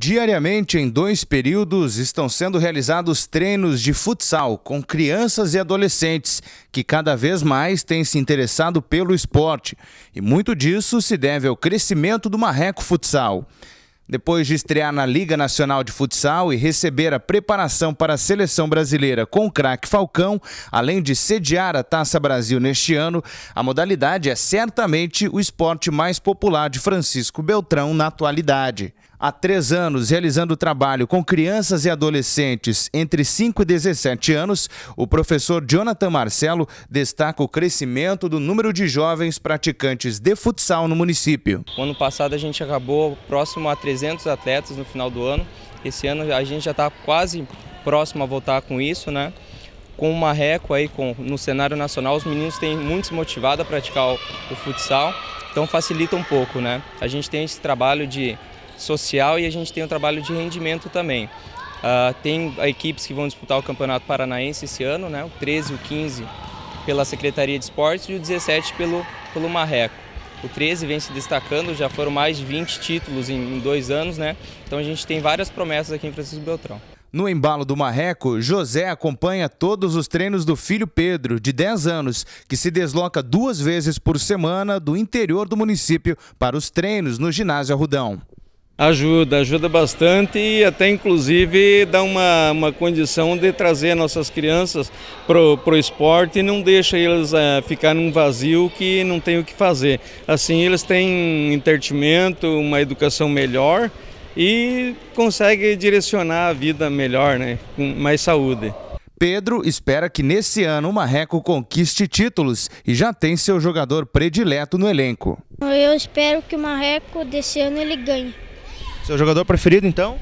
Diariamente, em dois períodos, estão sendo realizados treinos de futsal com crianças e adolescentes que cada vez mais têm se interessado pelo esporte. E muito disso se deve ao crescimento do Marreco Futsal. Depois de estrear na Liga Nacional de Futsal e receber a preparação para a seleção brasileira com o craque Falcão, além de sediar a Taça Brasil neste ano, a modalidade é certamente o esporte mais popular de Francisco Beltrão na atualidade. Há três anos, realizando trabalho com crianças e adolescentes entre 5 e 17 anos, o professor Jonathan Marcelo destaca o crescimento do número de jovens praticantes de futsal no município. O ano passado a gente acabou próximo a 300 300 atletas no final do ano. Esse ano a gente já está quase próximo a voltar com isso, né? Com o Marreco aí com, no cenário nacional, os meninos têm muito motivado a praticar o, o futsal, então facilita um pouco, né? A gente tem esse trabalho de social e a gente tem o trabalho de rendimento também. Uh, tem equipes que vão disputar o Campeonato Paranaense esse ano, né? o 13 e o 15 pela Secretaria de Esportes e o 17 pelo, pelo Marreco. O 13 vem se destacando, já foram mais de 20 títulos em dois anos, né? Então a gente tem várias promessas aqui em Francisco Beltrão. No embalo do Marreco, José acompanha todos os treinos do filho Pedro, de 10 anos, que se desloca duas vezes por semana do interior do município para os treinos no ginásio Arrudão. Ajuda, ajuda bastante e até inclusive dá uma, uma condição de trazer nossas crianças para o esporte e não deixa eles uh, ficar num vazio que não tem o que fazer. Assim eles têm entretimento, uma educação melhor e conseguem direcionar a vida melhor, né? com mais saúde. Pedro espera que nesse ano o Marreco conquiste títulos e já tem seu jogador predileto no elenco. Eu espero que o Marreco desse ano ele ganhe. Seu jogador preferido, então?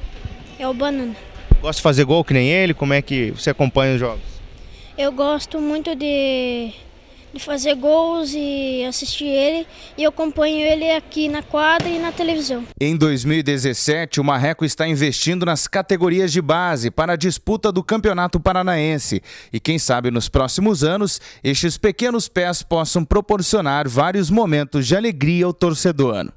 É o Banana. Gosta de fazer gol que nem ele? Como é que você acompanha os jogos? Eu gosto muito de, de fazer gols e assistir ele. E eu acompanho ele aqui na quadra e na televisão. Em 2017, o Marreco está investindo nas categorias de base para a disputa do Campeonato Paranaense. E quem sabe nos próximos anos, estes pequenos pés possam proporcionar vários momentos de alegria ao torcedor.